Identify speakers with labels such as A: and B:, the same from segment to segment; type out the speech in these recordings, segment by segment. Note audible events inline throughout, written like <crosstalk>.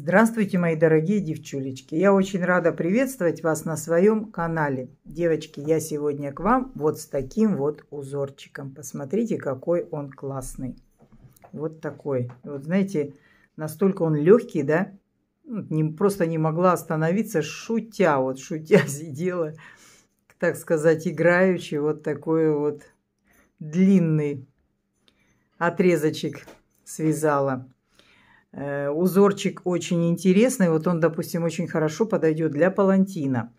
A: Здравствуйте, мои дорогие девчулечки! Я очень рада приветствовать вас на своем канале. Девочки, я сегодня к вам вот с таким вот узорчиком. Посмотрите, какой он классный. Вот такой. Вот знаете, настолько он легкий, да? Ну, не, просто не могла остановиться, шутя, вот шутя <laughs> сидела, так сказать, играючи, вот такой вот длинный отрезочек связала. Э, узорчик очень интересный. Вот он, допустим, очень хорошо подойдет для палантина.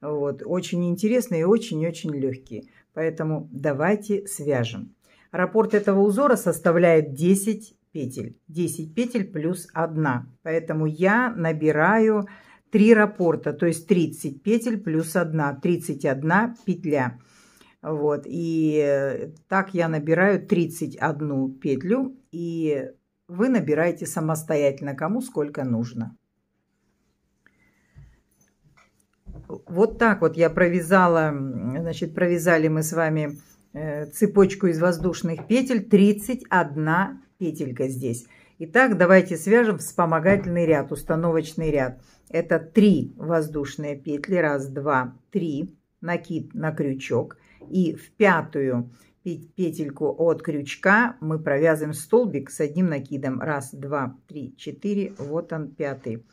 A: Вот, очень интересный и очень-очень легкий. Поэтому давайте свяжем. Раппорт этого узора составляет 10 петель. 10 петель плюс 1. Поэтому я набираю 3 раппорта, то есть 30 петель плюс 1, 31 петля. Вот, и э, так я набираю 31 петлю и вы набираете самостоятельно, кому сколько нужно. Вот так вот я провязала, значит, провязали мы с вами э, цепочку из воздушных петель, 31 петелька здесь. Итак, давайте свяжем вспомогательный ряд, установочный ряд. Это 3 воздушные петли, раз, два, три, накид на крючок. И в пятую петельку от крючка мы провязываем столбик с одним накидом. Раз, два, три, четыре. Вот он пятый.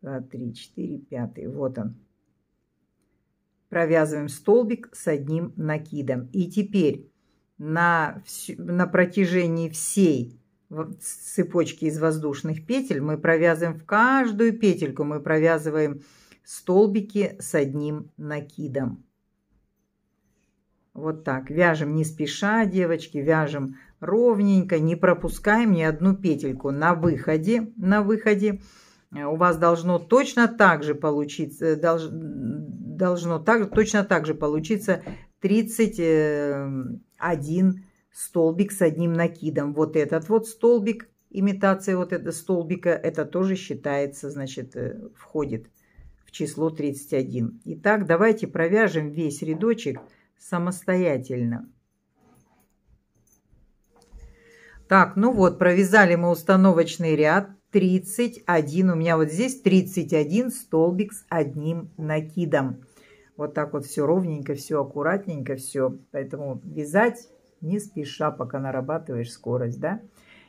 A: Два, три, четыре, пятый. Вот он. Провязываем столбик с одним накидом. И теперь на, на протяжении всей цепочки из воздушных петель мы провязываем в каждую петельку мы провязываем столбики с одним накидом вот так. Вяжем не спеша, девочки, вяжем ровненько, не пропускаем ни одну петельку. На выходе, на выходе э, у вас должно точно так же получиться, э, долж, должно так, точно так же получиться 31 э, столбик с одним накидом. Вот этот вот столбик, имитация вот этого столбика, это тоже считается, значит, входит в число 31. Итак, давайте провяжем весь рядочек самостоятельно. Так, ну вот, провязали мы установочный ряд. 31, у меня вот здесь 31 столбик с одним накидом. Вот так вот все ровненько, все аккуратненько, все. Поэтому вязать не спеша, пока нарабатываешь скорость, да.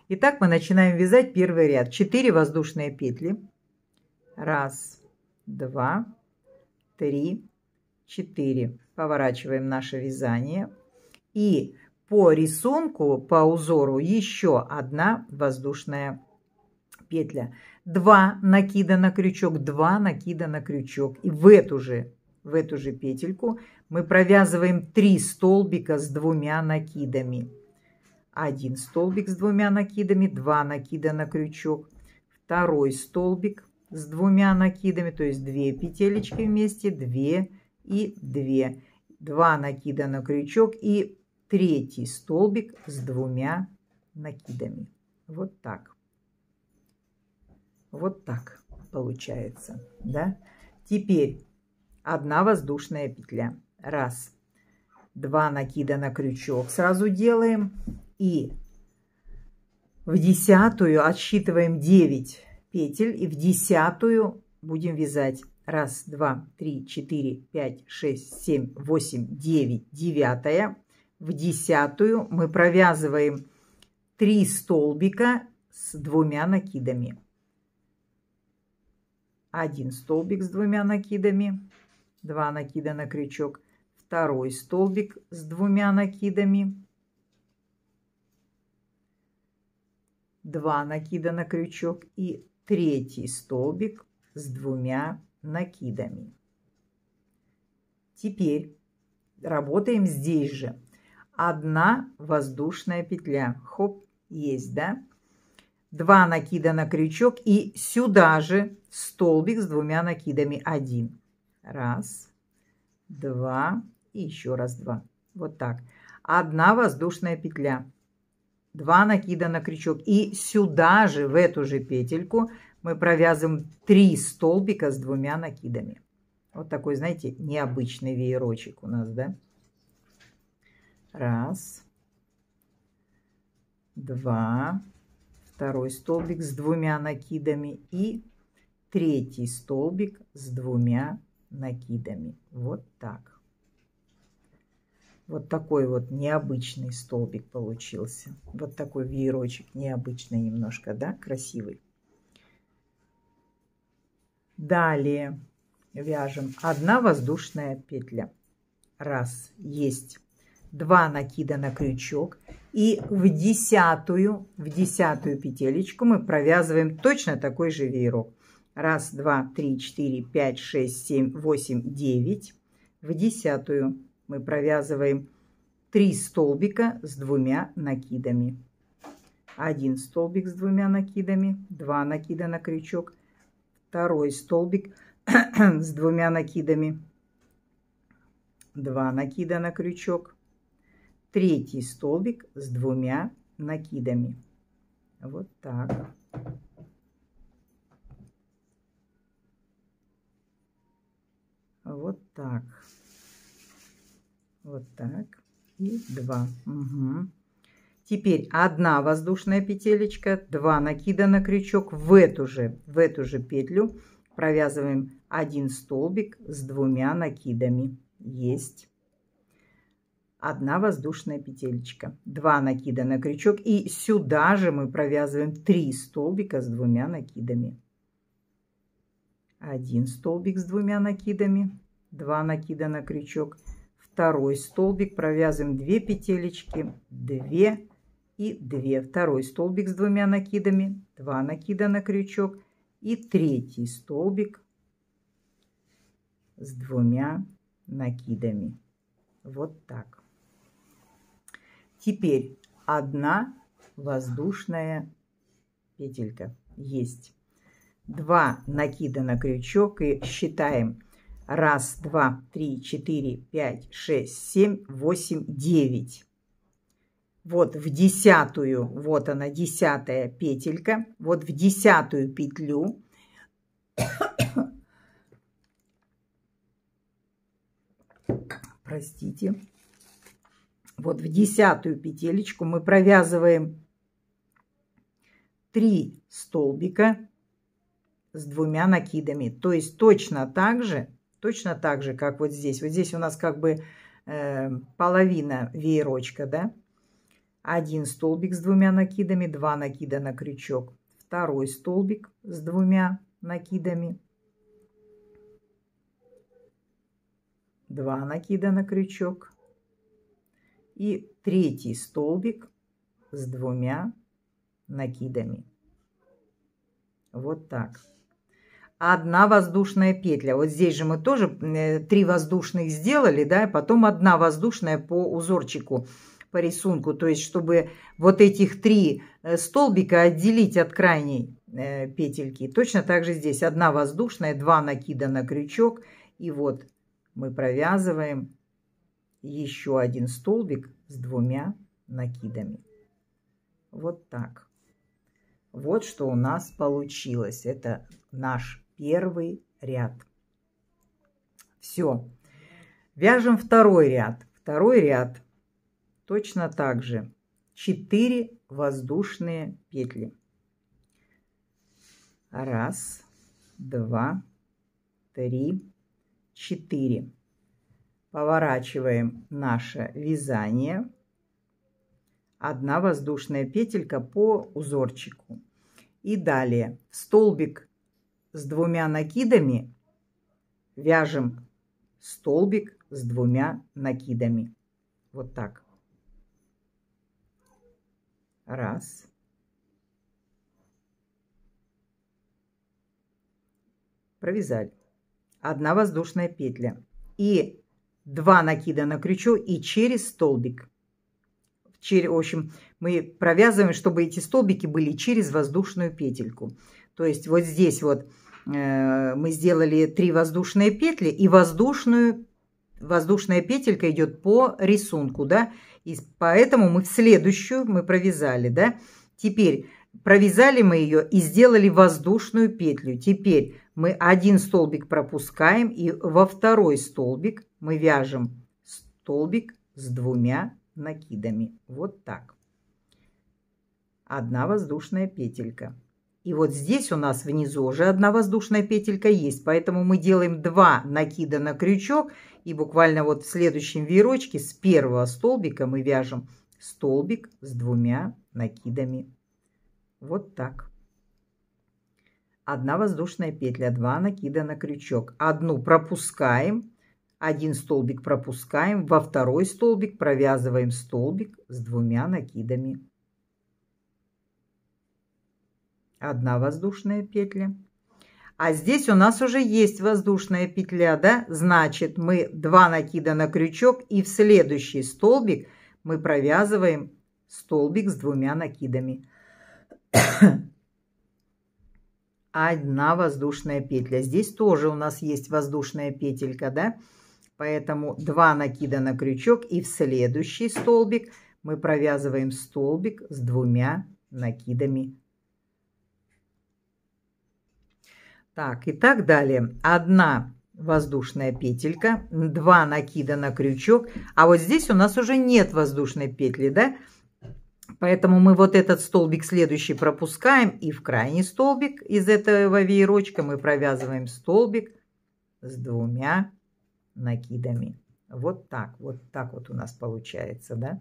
A: Итак, мы начинаем вязать первый ряд. 4 воздушные петли. Раз, два, три. 4. Поворачиваем наше вязание. И по рисунку, по узору еще одна воздушная петля. 2 накида на крючок, 2 накида на крючок. И в эту же, в эту же петельку мы провязываем 3 столбика с двумя накидами. Один столбик с двумя накидами, 2 накида на крючок, второй столбик с двумя накидами, то есть 2 петелечки вместе, 2 и 2. 2 накида на крючок и третий столбик с двумя накидами. Вот так. Вот так получается, да? Теперь одна воздушная петля. Раз. Два накида на крючок сразу делаем. И в десятую отсчитываем 9 петель. И в десятую будем вязать Раз, два, три, четыре, пять, шесть, семь, восемь, девять, девятая. В десятую мы провязываем три столбика с двумя накидами. Один столбик с двумя накидами, два накида на крючок, второй столбик с двумя накидами, два накида на крючок и третий столбик с двумя накидами. Теперь работаем здесь же. Одна воздушная петля. Хоп, есть, да? Два накида на крючок и сюда же столбик с двумя накидами. Один. Раз, два и еще раз два. Вот так. Одна воздушная петля. Два накида на крючок. И сюда же, в эту же петельку, мы провязываем 3 столбика с двумя накидами. Вот такой, знаете, необычный веерочек у нас, да? Раз, два, второй столбик с двумя накидами и третий столбик с двумя накидами. Вот так. Вот такой вот необычный столбик получился. Вот такой веерочек необычный немножко, да, красивый. Далее вяжем 1 воздушная петля. Раз, есть. два накида на крючок. И в десятую, в десятую петелечку мы провязываем точно такой же веерок. Раз, два, три, четыре, пять, шесть, семь, восемь, девять. В десятую мы провязываем три столбика с двумя накидами. Один столбик с двумя накидами, два накида на крючок, второй столбик <clears throat> с двумя накидами, два накида на крючок, третий столбик с двумя накидами. Вот так. Вот так. Вот так. И два. Угу. Теперь одна воздушная петелечка, два накида на крючок в эту же, в эту же петлю провязываем один столбик с двумя накидами. Есть. Одна воздушная петелечка, два накида на крючок и сюда же мы провязываем три столбика с двумя накидами. Один столбик с двумя накидами, два накида на крючок, второй столбик провязываем две петелечки, 2 и 2, второй столбик с двумя накидами, 2 накида на крючок и третий столбик с двумя накидами. Вот так. Теперь одна воздушная петелька есть. Два накида на крючок и считаем. Раз, два, три, четыре, пять, шесть, семь, восемь, девять вот в десятую, вот она десятая петелька, вот в десятую петлю простите, вот в десятую петелечку мы провязываем 3 столбика с двумя накидами. То есть точно так же, точно так же, как вот здесь. Вот здесь у нас как бы э, половина веерочка, да, один столбик с двумя накидами, два накида на крючок. Второй столбик с двумя накидами, два накида на крючок. И третий столбик с двумя накидами. Вот так. Одна воздушная петля. Вот здесь же мы тоже э, три воздушных сделали, да, и потом одна воздушная по узорчику по рисунку, то есть чтобы вот этих три э, столбика отделить от крайней э, петельки. Точно так же здесь одна воздушная, два накида на крючок. И вот мы провязываем еще один столбик с двумя накидами. Вот так. Вот что у нас получилось. Это наш первый ряд. Все. Вяжем второй ряд. Второй ряд точно так же 4 воздушные петли. Раз, два, три, четыре. Поворачиваем наше вязание. Одна воздушная петелька по узорчику. И далее в столбик с двумя накидами вяжем столбик с двумя накидами. Вот так. Раз. Провязали. Одна воздушная петля. И два накида на крючок и через столбик. в общем, мы провязываем, чтобы эти столбики были через воздушную петельку. То есть вот здесь вот э, мы сделали три воздушные петли и воздушную воздушная петелька идет по рисунку, да, и поэтому мы в следующую мы провязали, да? Теперь провязали мы ее и сделали воздушную петлю. Теперь мы один столбик пропускаем и во второй столбик мы вяжем столбик с двумя накидами. Вот так. Одна воздушная петелька. И вот здесь у нас внизу уже одна воздушная петелька есть, поэтому мы делаем два накида на крючок и буквально вот в следующем веерочке с первого столбика мы вяжем столбик с двумя накидами. Вот так. Одна воздушная петля, два накида на крючок. Одну пропускаем, один столбик пропускаем, во второй столбик провязываем столбик с двумя накидами. Одна воздушная петля, а здесь у нас уже есть воздушная петля, да? Значит, мы два накида на крючок и в следующий столбик мы провязываем столбик с двумя накидами. <coughs> Одна воздушная петля. Здесь тоже у нас есть воздушная петелька, да? Поэтому два накида на крючок и в следующий столбик мы провязываем столбик с двумя накидами Так, и так далее. Одна воздушная петелька, два накида на крючок, а вот здесь у нас уже нет воздушной петли, да? Поэтому мы вот этот столбик следующий пропускаем и в крайний столбик из этого веерочка мы провязываем столбик с двумя накидами. Вот так, вот так вот у нас получается, да?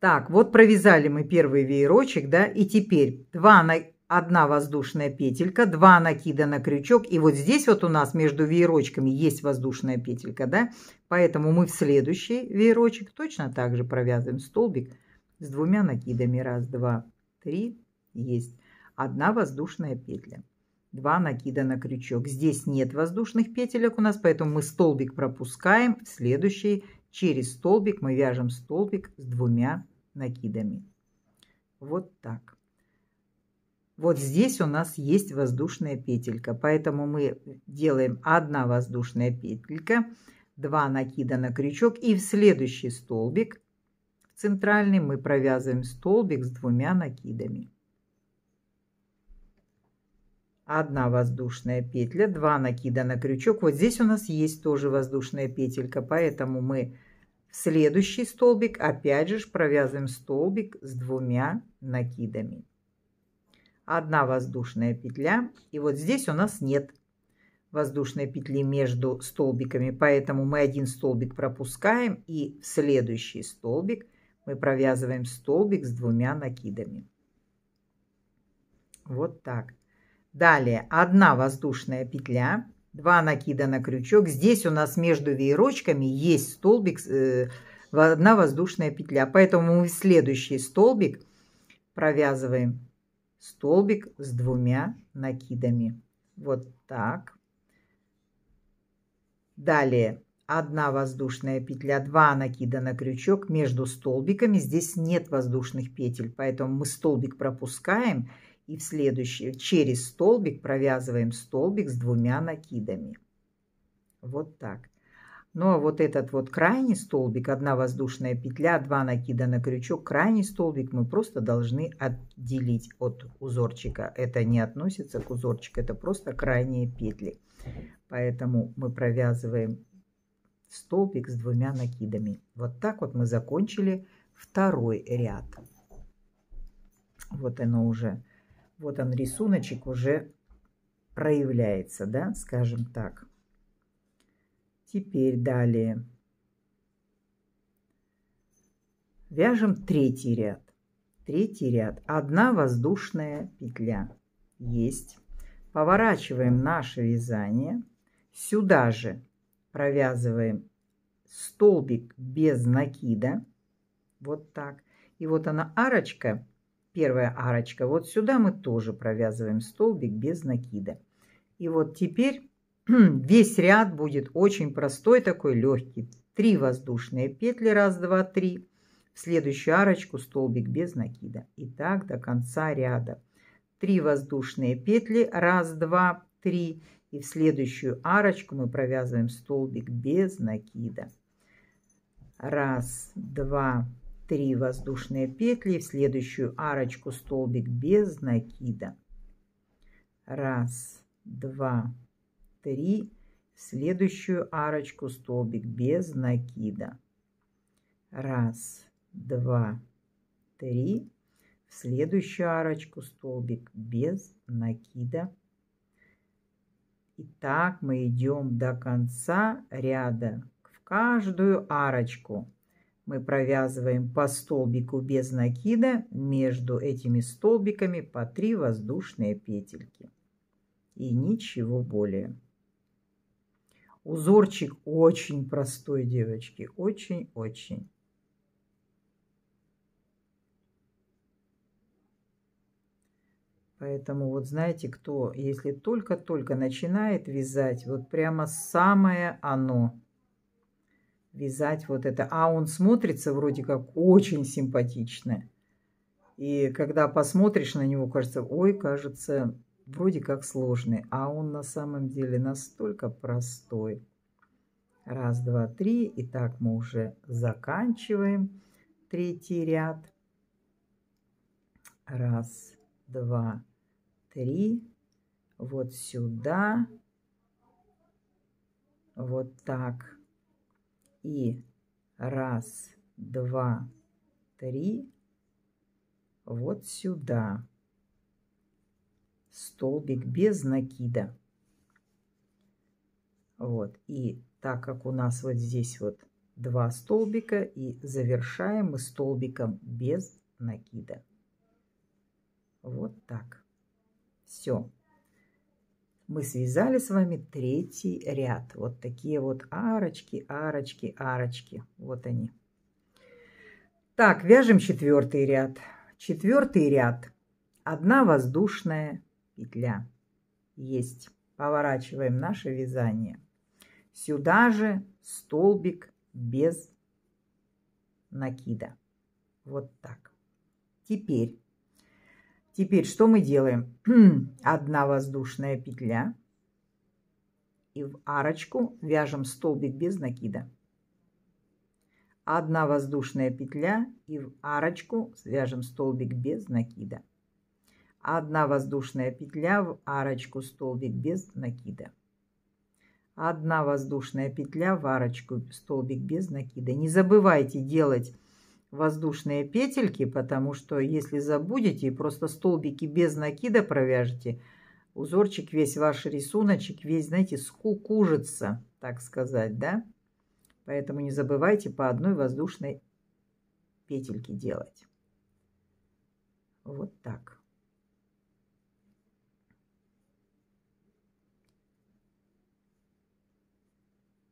A: Так, вот провязали мы первый веерочек, да, и теперь 2 на одна воздушная петелька, 2 накида на крючок. И вот здесь вот у нас между веерочками есть воздушная петелька, да? Поэтому мы в следующий веерочек точно так же провязываем столбик с двумя накидами. Раз, два, три. Есть. Одна воздушная петля. 2 накида на крючок. Здесь нет воздушных петелек у нас, поэтому мы столбик пропускаем в следующий Через столбик мы вяжем столбик с двумя накидами. Вот так. Вот здесь у нас есть воздушная петелька, поэтому мы делаем одна воздушная петелька, два накида на крючок и в следующий столбик центральный мы провязываем столбик с двумя накидами. Одна воздушная петля, 2 накида на крючок. Вот здесь у нас есть тоже воздушная петелька, поэтому мы в следующий столбик опять же провязываем столбик с двумя накидами. Одна воздушная петля, и вот здесь у нас нет воздушной петли между столбиками, поэтому мы один столбик пропускаем и в следующий столбик мы провязываем столбик с двумя накидами. Вот так. Далее одна воздушная петля, два накида на крючок. Здесь у нас между веерочками есть столбик, э, одна воздушная петля. Поэтому мы в следующий столбик провязываем столбик с двумя накидами. Вот так. Далее одна воздушная петля, два накида на крючок между столбиками. Здесь нет воздушных петель, поэтому мы столбик пропускаем и в следующий, через столбик провязываем столбик с двумя накидами. Вот так. Ну а вот этот вот крайний столбик, одна воздушная петля, два накида на крючок, крайний столбик мы просто должны отделить от узорчика. Это не относится к узорчику, это просто крайние петли. Поэтому мы провязываем столбик с двумя накидами. Вот так вот мы закончили второй ряд. Вот оно уже вот он, рисуночек уже проявляется, да, скажем так. Теперь далее. Вяжем третий ряд. Третий ряд. Одна воздушная петля. Есть. Поворачиваем наше вязание. Сюда же провязываем столбик без накида. Вот так. И вот она арочка первая арочка. Вот сюда мы тоже провязываем столбик без накида. И вот теперь <clears throat> весь ряд будет очень простой, такой легкий. 3 воздушные петли, раз, два, три. В следующую арочку столбик без накида. И так до конца ряда. 3 воздушные петли, раз, два, три. И в следующую арочку мы провязываем столбик без накида. Раз, два, три 3 воздушные петли, в следующую арочку столбик без накида. Раз, два, три, следующую арочку столбик без накида. Раз, два, три, в следующую арочку столбик без накида. И так мы идем до конца ряда в каждую арочку мы провязываем по столбику без накида между этими столбиками по 3 воздушные петельки и ничего более. Узорчик очень простой, девочки, очень-очень. Поэтому вот знаете, кто, если только-только начинает вязать, вот прямо самое оно – вязать вот это. А он смотрится вроде как очень симпатично. И когда посмотришь на него, кажется, ой, кажется, вроде как сложный. А он на самом деле настолько простой. Раз, два, три. И так мы уже заканчиваем третий ряд. Раз, два, три. Вот сюда. Вот так и раз, два, три, вот сюда. Столбик без накида. Вот, и так как у нас вот здесь вот два столбика, и завершаем мы столбиком без накида. Вот так. Все мы связали с вами третий ряд. Вот такие вот арочки, арочки, арочки. Вот они. Так, вяжем четвертый ряд. Четвертый ряд. Одна воздушная петля. Есть. Поворачиваем наше вязание. Сюда же столбик без накида. Вот так. Теперь Теперь что мы делаем? <clears throat> Одна воздушная петля и в арочку вяжем столбик без накида. Одна воздушная петля и в арочку свяжем столбик без накида. Одна воздушная петля в арочку столбик без накида. Одна воздушная петля в арочку столбик без накида. Не забывайте делать воздушные петельки, потому что если забудете и просто столбики без накида провяжете, узорчик весь, ваш рисуночек весь, знаете, скукужится, так сказать, да? Поэтому не забывайте по одной воздушной петельке делать. Вот так.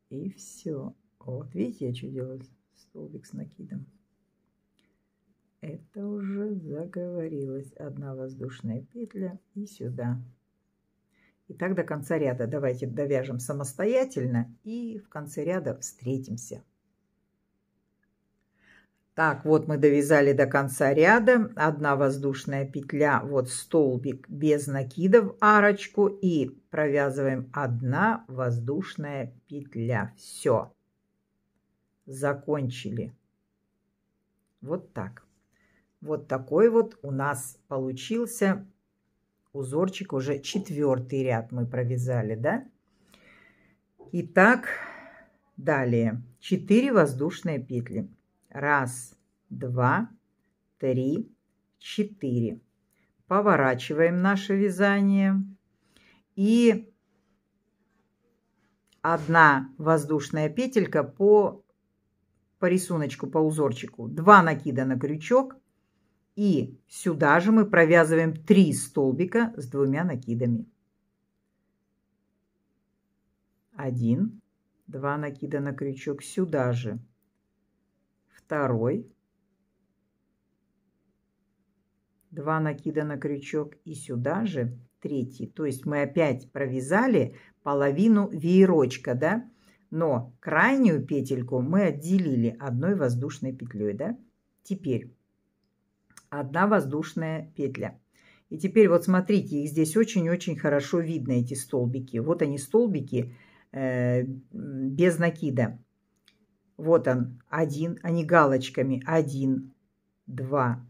A: И все. Вот видите, я что делаю? Столбик с накидом. Это уже заговорилось. Одна воздушная петля и сюда. И так до конца ряда. Давайте довяжем самостоятельно и в конце ряда встретимся. Так, вот мы довязали до конца ряда. Одна воздушная петля, вот столбик без накида в арочку. И провязываем одна воздушная петля. Все. Закончили. Вот так. Вот такой вот у нас получился узорчик. Уже четвертый ряд мы провязали, да? Итак, далее. 4 воздушные петли. Раз, два, три, четыре. Поворачиваем наше вязание. И одна воздушная петелька по, по рисунку, по узорчику. Два накида на крючок и сюда же мы провязываем 3 столбика с двумя накидами. 1, 2 накида на крючок сюда же. Второй. 2 накида на крючок и сюда же третий. То есть мы опять провязали половину веерочка, да? Но крайнюю петельку мы отделили одной воздушной петлей, да? Теперь одна воздушная петля. И теперь вот смотрите, их здесь очень-очень хорошо видно, эти столбики. Вот они столбики э, без накида. Вот он, один, они галочками. Один, два,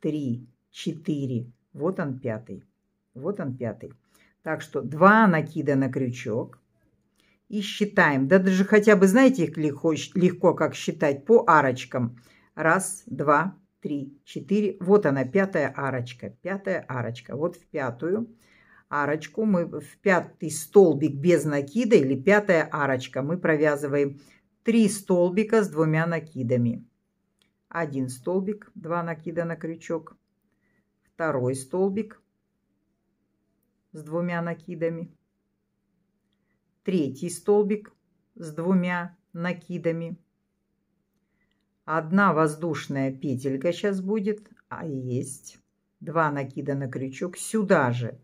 A: три, четыре. Вот он пятый. Вот он пятый. Так что два накида на крючок. И считаем. Да даже хотя бы, знаете, их легко, легко как считать по арочкам. Раз, два, три, четыре, Вот она, пятая арочка. Пятая арочка. Вот в пятую арочку мы в пятый столбик без накида или пятая арочка мы провязываем три столбика с двумя накидами. Один столбик, два накида на крючок. Второй столбик с двумя накидами. Третий столбик с двумя накидами Одна воздушная петелька сейчас будет, а есть. Два накида на крючок сюда же.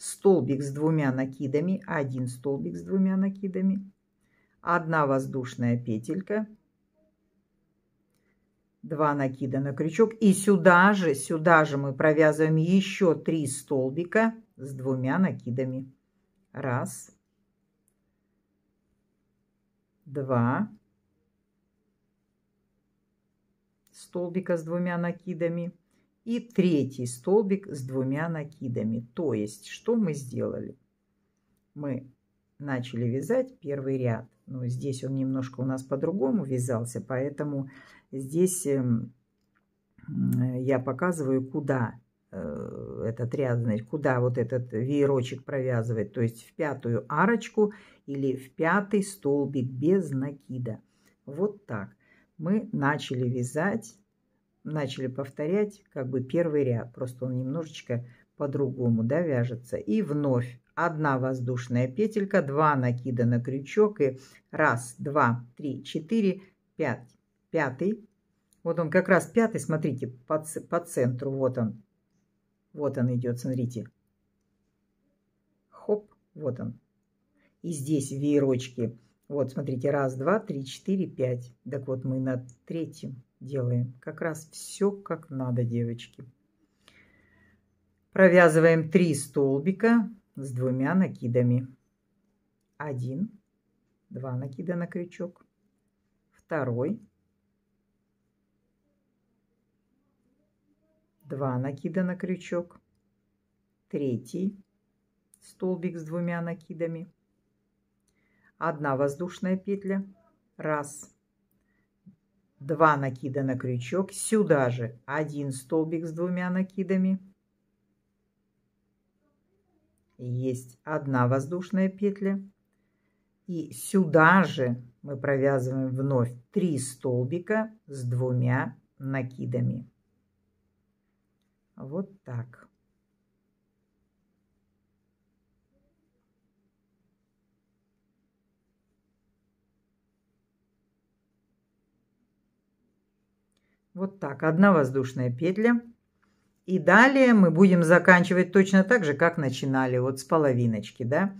A: Столбик с двумя накидами, один столбик с двумя накидами. Одна воздушная петелька. Два накида на крючок. И сюда же, сюда же мы провязываем еще три столбика с двумя накидами. Раз. Два столбика с двумя накидами и третий столбик с двумя накидами. То есть, что мы сделали? Мы начали вязать первый ряд. Но ну, здесь он немножко у нас по-другому вязался, поэтому здесь эм, э, я показываю, куда э, этот ряд, значит, куда вот этот веерочек провязывать, то есть в пятую арочку или в пятый столбик без накида. Вот так мы начали вязать, начали повторять как бы первый ряд, просто он немножечко по-другому да, вяжется. И вновь одна воздушная петелька, два накида на крючок и раз, два, три, четыре, пять, пятый. Вот он как раз пятый, смотрите, по, по центру, вот он. Вот он идет, смотрите. Хоп, вот он. И здесь веерочки вот, смотрите, раз, два, три, четыре, пять. Так вот, мы на третьем делаем. Как раз все как надо, девочки. Провязываем три столбика с двумя накидами. Один, два накида на крючок, второй, два накида на крючок, третий столбик с двумя накидами, Одна воздушная петля, раз, два накида на крючок, сюда же один столбик с двумя накидами, есть одна воздушная петля, и сюда же мы провязываем вновь три столбика с двумя накидами. Вот так. Вот так, одна воздушная петля. И далее мы будем заканчивать точно так же, как начинали, вот с половиночки, да.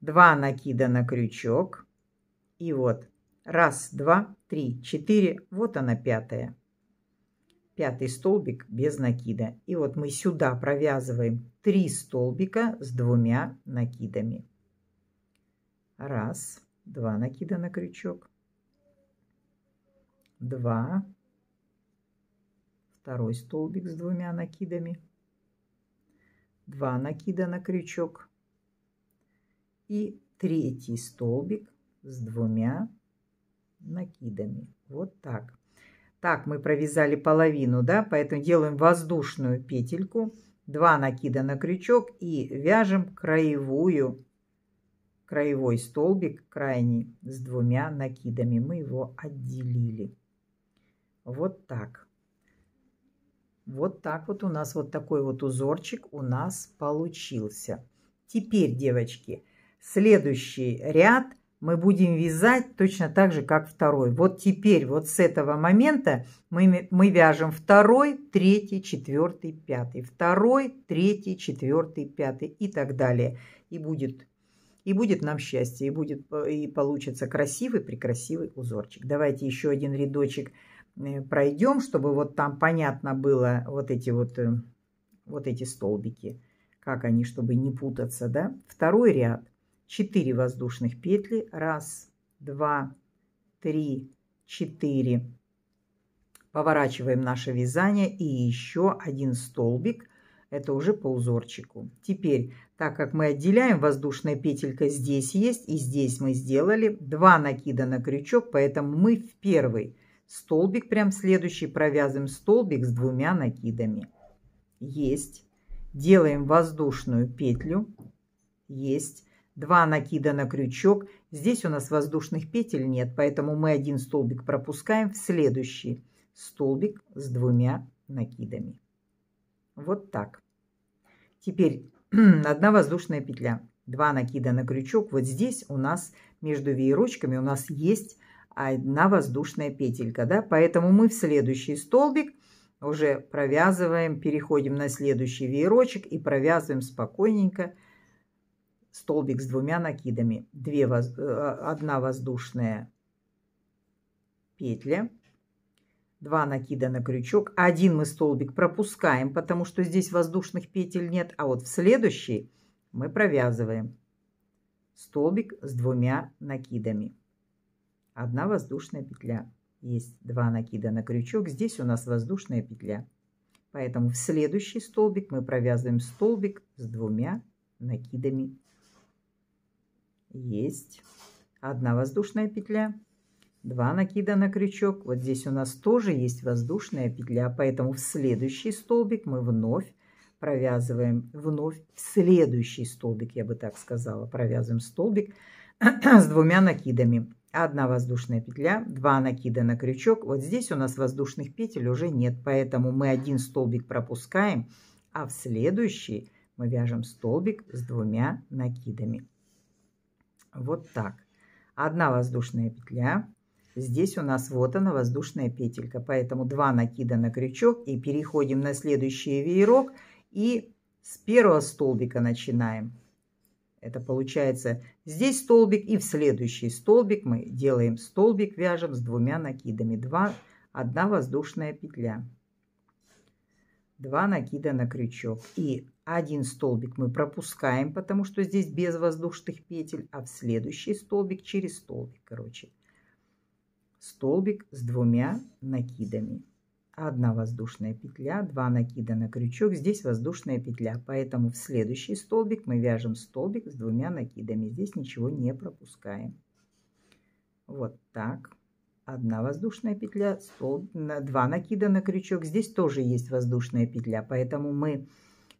A: Два накида на крючок. И вот, раз, два, три, четыре, вот она пятая. Пятый столбик без накида. И вот мы сюда провязываем три столбика с двумя накидами. Раз, два накида на крючок. Два, второй столбик с двумя накидами, 2 накида на крючок и третий столбик с двумя накидами. Вот так. Так мы провязали половину, да, поэтому делаем воздушную петельку, 2 накида на крючок и вяжем краевую, краевой столбик крайний с двумя накидами. Мы его отделили. Вот так. Вот так вот у нас вот такой вот узорчик у нас получился. Теперь, девочки, следующий ряд мы будем вязать точно так же, как второй. Вот теперь, вот с этого момента мы, мы вяжем второй, третий, четвертый, пятый, второй, третий, четвертый, пятый и так далее. И будет, и будет нам счастье, и, будет, и получится красивый, прекрасивый узорчик. Давайте еще один рядочек вязать Э, пройдем, чтобы вот там понятно было вот эти вот, э, вот эти столбики, как они, чтобы не путаться, да. Второй ряд. 4 воздушных петли. Раз, два, три, четыре. Поворачиваем наше вязание и еще один столбик. Это уже по узорчику. Теперь, так как мы отделяем, воздушная петелька здесь есть и здесь мы сделали. 2 накида на крючок, поэтому мы в первый Столбик прям следующий провязываем столбик с двумя накидами. Есть. Делаем воздушную петлю. Есть. Два накида на крючок. Здесь у нас воздушных петель нет, поэтому мы один столбик пропускаем в следующий столбик с двумя накидами. Вот так. Теперь <clears throat> одна воздушная петля, два накида на крючок. Вот здесь у нас между веерочками у нас есть одна воздушная петелька, да, поэтому мы в следующий столбик уже провязываем, переходим на следующий веерочек и провязываем спокойненько столбик с двумя накидами. 2, воз... 1 э, воздушная петля, 2 накида на крючок, один мы столбик пропускаем, потому что здесь воздушных петель нет, а вот в следующий мы провязываем столбик с двумя накидами одна воздушная петля. Есть два накида на крючок, здесь у нас воздушная петля. Поэтому в следующий столбик мы провязываем столбик с двумя накидами. Есть одна воздушная петля, два накида на крючок. Вот здесь у нас тоже есть воздушная петля, поэтому в следующий столбик мы вновь провязываем вновь в следующий столбик, я бы так сказала, провязываем столбик <clears throat> с двумя накидами. 1 воздушная петля, 2 накида на крючок. Вот здесь у нас воздушных петель уже нет, поэтому мы один столбик пропускаем, а в следующий мы вяжем столбик с двумя накидами. Вот так. Одна воздушная петля. Здесь у нас вот она воздушная петелька, поэтому 2 накида на крючок и переходим на следующий веерок и с первого столбика начинаем это получается здесь столбик и в следующий столбик мы делаем столбик, вяжем с двумя накидами. 2, 1 воздушная петля. 2 накида на крючок. И один столбик мы пропускаем, потому что здесь без воздушных петель, а в следующий столбик через столбик, короче. Столбик с двумя накидами. 1 воздушная петля, 2 накида на крючок, здесь воздушная петля. Поэтому в следующий столбик мы вяжем столбик с двумя накидами. Здесь ничего не пропускаем. Вот так. 1 воздушная петля, столб, 2 накида на крючок. Здесь тоже есть воздушная петля, поэтому мы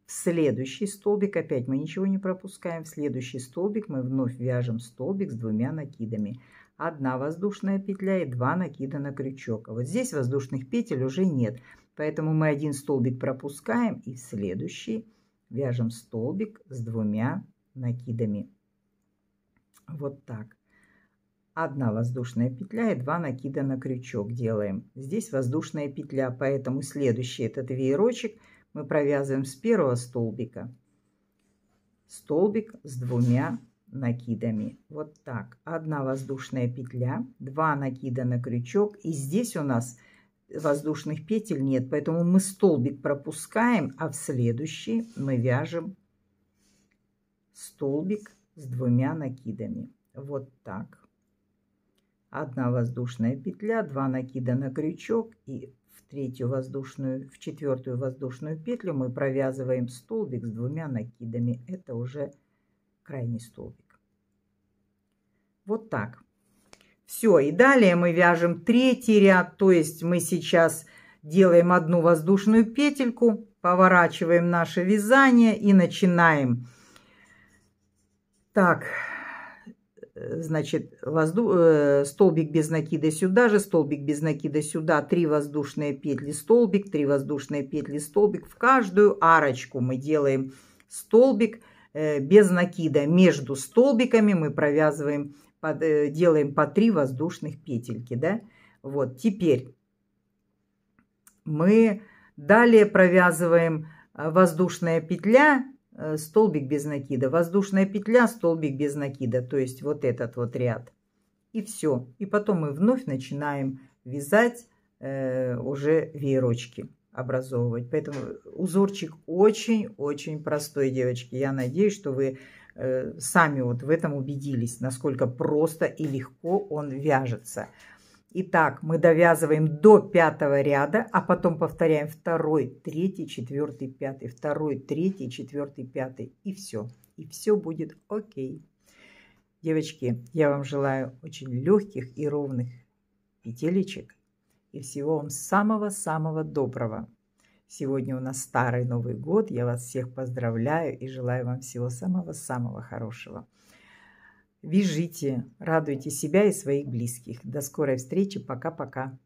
A: в следующий столбик, опять мы ничего не пропускаем, в следующий столбик мы вновь вяжем столбик с двумя накидами одна воздушная петля и два накида накидана крючка. Вот здесь воздушных петель уже нет, поэтому мы один столбик пропускаем и в следующий вяжем столбик с двумя накидами. Вот так. Одна воздушная петля и два накида на крючок делаем. Здесь воздушная петля, поэтому следующий этот веерочек мы провязываем с первого столбика. Столбик с двумя накидами. Вот так. Одна воздушная петля, два накида на крючок. И здесь у нас воздушных петель нет, поэтому мы столбик пропускаем, а в следующий мы вяжем столбик с двумя накидами. Вот так. Одна воздушная петля, два накида на крючок и в третью воздушную, в четвертую воздушную петлю мы провязываем столбик с двумя накидами. Это уже крайний столбик. Вот так. Все, и далее мы вяжем третий ряд, то есть мы сейчас делаем одну воздушную петельку, поворачиваем наше вязание и начинаем. Так, значит, возду... э, столбик без накида сюда же, столбик без накида сюда, 3 воздушные петли, столбик, 3 воздушные петли, столбик. В каждую арочку мы делаем столбик Э, без накида между столбиками мы провязываем, э, делаем по 3 воздушных петельки, да. Вот, теперь мы далее провязываем э, воздушная петля, столбик без накида, воздушная петля, столбик без накида, то есть вот этот вот ряд. И все. И потом мы вновь начинаем вязать э, уже веерочки образовывать. Поэтому узорчик очень-очень простой, девочки. Я надеюсь, что вы э, сами вот в этом убедились, насколько просто и легко он вяжется. Итак, мы довязываем до пятого ряда, а потом повторяем второй, третий, четвертый, пятый, второй, третий, четвертый, пятый. И все. И все будет окей. Девочки, я вам желаю очень легких и ровных петелечек и всего вам самого-самого доброго. Сегодня у нас старый Новый год. Я вас всех поздравляю и желаю вам всего самого-самого хорошего. Вяжите, радуйте себя и своих близких. До скорой встречи. Пока-пока.